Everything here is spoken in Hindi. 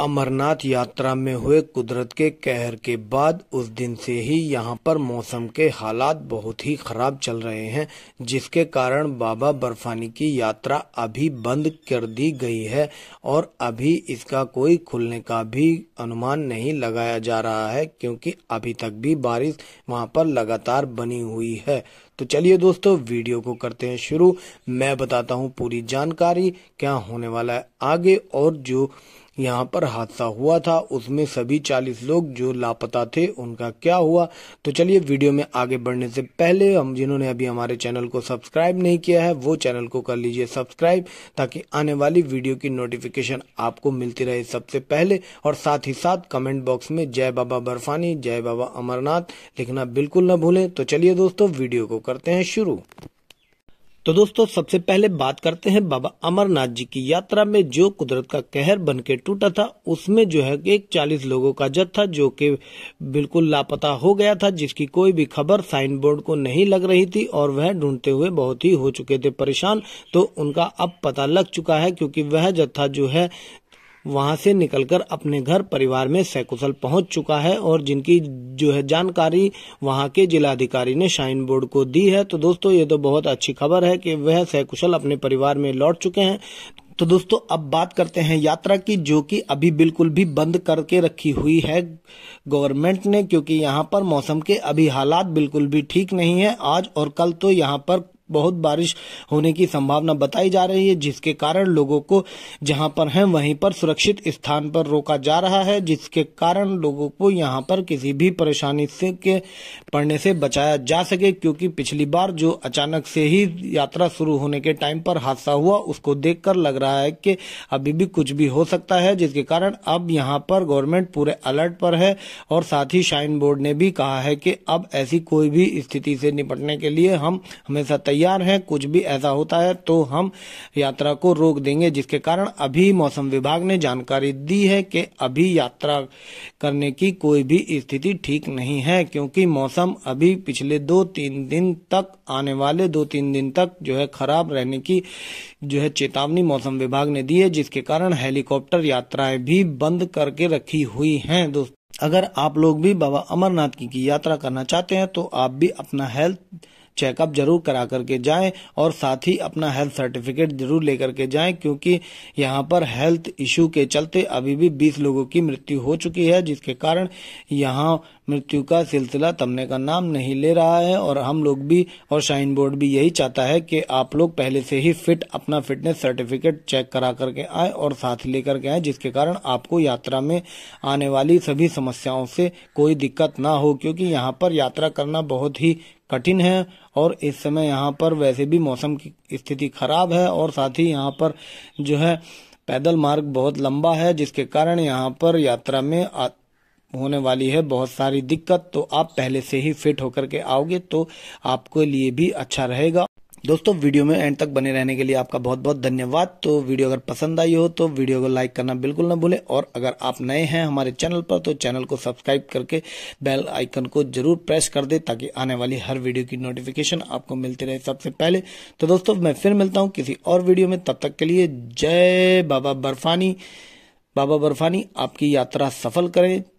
अमरनाथ यात्रा में हुए कुदरत के कहर के बाद उस दिन से ही यहां पर मौसम के हालात बहुत ही खराब चल रहे हैं जिसके कारण बाबा बर्फानी की यात्रा अभी बंद कर दी गई है और अभी इसका कोई खुलने का भी अनुमान नहीं लगाया जा रहा है क्योंकि अभी तक भी बारिश वहां पर लगातार बनी हुई है तो चलिए दोस्तों वीडियो को करते हैं शुरू मैं बताता हूँ पूरी जानकारी क्या होने वाला है आगे और जो यहाँ पर हादसा हुआ था उसमें सभी 40 लोग जो लापता थे उनका क्या हुआ तो चलिए वीडियो में आगे बढ़ने से पहले हम जिन्होंने अभी हमारे चैनल को सब्सक्राइब नहीं किया है वो चैनल को कर लीजिए सब्सक्राइब ताकि आने वाली वीडियो की नोटिफिकेशन आपको मिलती रहे सबसे पहले और साथ ही साथ कमेंट बॉक्स में जय बाबा बर्फानी जय बाबा अमरनाथ लिखना बिल्कुल न भूलें तो चलिए दोस्तों वीडियो को करते हैं शुरू तो दोस्तों सबसे पहले बात करते हैं बाबा अमरनाथ जी की यात्रा में जो कुदरत का कहर बन के टूटा था उसमें जो है एक चालीस लोगों का जत्था जो कि बिल्कुल लापता हो गया था जिसकी कोई भी खबर साइन बोर्ड को नहीं लग रही थी और वह ढूंढते हुए बहुत ही हो चुके थे परेशान तो उनका अब पता लग चुका है क्योंकि वह जत्था जो है वहां से निकलकर अपने घर परिवार में सैकुशल पहुंच चुका है और जिनकी जो है जानकारी वहां के जिलाधिकारी ने शाइन बोर्ड को दी है तो दोस्तों ये तो बहुत अच्छी खबर है कि वह सैकुशल अपने परिवार में लौट चुके हैं तो दोस्तों अब बात करते हैं यात्रा की जो कि अभी बिल्कुल भी बंद करके रखी हुई है गवर्नमेंट ने क्योंकि यहाँ पर मौसम के अभी हालात बिल्कुल भी ठीक नहीं है आज और कल तो यहाँ पर बहुत बारिश होने की संभावना बताई जा रही है जिसके कारण लोगों को जहां पर हैं वहीं पर सुरक्षित स्थान पर रोका जा रहा है जिसके कारण लोगों को यहां पर किसी भी परेशानी से के पड़ने से बचाया जा सके क्योंकि पिछली बार जो अचानक से ही यात्रा शुरू होने के टाइम पर हादसा हुआ उसको देखकर लग रहा है कि अभी भी कुछ भी हो सकता है जिसके कारण अब यहाँ पर गवर्नमेंट पूरे अलर्ट पर है और साथ ही श्राइन बोर्ड ने भी कहा है कि अब ऐसी कोई भी स्थिति से निपटने के लिए हम हमेशा तैयार हैं कुछ भी ऐसा होता है तो हम यात्रा को रोक देंगे जिसके कारण अभी मौसम विभाग ने जानकारी दी है कि अभी यात्रा करने की कोई भी स्थिति ठीक नहीं है क्योंकि मौसम अभी पिछले दो तीन दिन तक आने वाले दो तीन दिन तक जो है खराब रहने की जो है चेतावनी मौसम विभाग ने दी है जिसके कारण हेलीकॉप्टर यात्राएं भी बंद करके रखी हुई है दोस्तों अगर आप लोग भी बाबा अमरनाथ की, की यात्रा करना चाहते हैं तो आप भी अपना हेल्थ चेकअप जरूर करा करके जाएं और साथ ही अपना हेल्थ सर्टिफिकेट जरूर लेकर के जाएं क्योंकि यहाँ पर हेल्थ इश्यू के चलते अभी भी 20 लोगों की मृत्यु हो चुकी है जिसके कारण यहाँ मृत्यु का सिलसिला तमने का नाम नहीं ले रहा है और हम लोग भी और शाइन बोर्ड भी यही चाहता है कि आप लोग पहले से ही फिट अपना फिटनेस सर्टिफिकेट चेक करा करके आए और साथ लेकर के आए जिसके कारण आपको यात्रा में आने वाली सभी समस्याओं से कोई दिक्कत ना हो क्योंकि यहाँ पर यात्रा करना बहुत ही कठिन है और इस समय यहाँ पर वैसे भी मौसम की स्थिति खराब है और साथ ही यहाँ पर जो है पैदल मार्ग बहुत लंबा है जिसके कारण यहाँ पर यात्रा में आ... होने वाली है बहुत सारी दिक्कत तो आप पहले से ही फिट होकर के आओगे तो आपके लिए भी अच्छा रहेगा दोस्तों वीडियो में एंड तक बने रहने के लिए आपका बहुत बहुत धन्यवाद तो वीडियो अगर पसंद आई हो तो वीडियो को लाइक करना बिल्कुल ना भूलें और अगर आप नए हैं हमारे चैनल पर तो चैनल को सब्सक्राइब करके बेल आइकन को जरूर प्रेस कर दे ताकि आने वाली हर वीडियो की नोटिफिकेशन आपको मिलती रहे सबसे पहले तो दोस्तों मैं फिर मिलता हूँ किसी और वीडियो में तब तक के लिए जय बाबा बर्फानी बाबा बर्फानी आपकी यात्रा सफल करें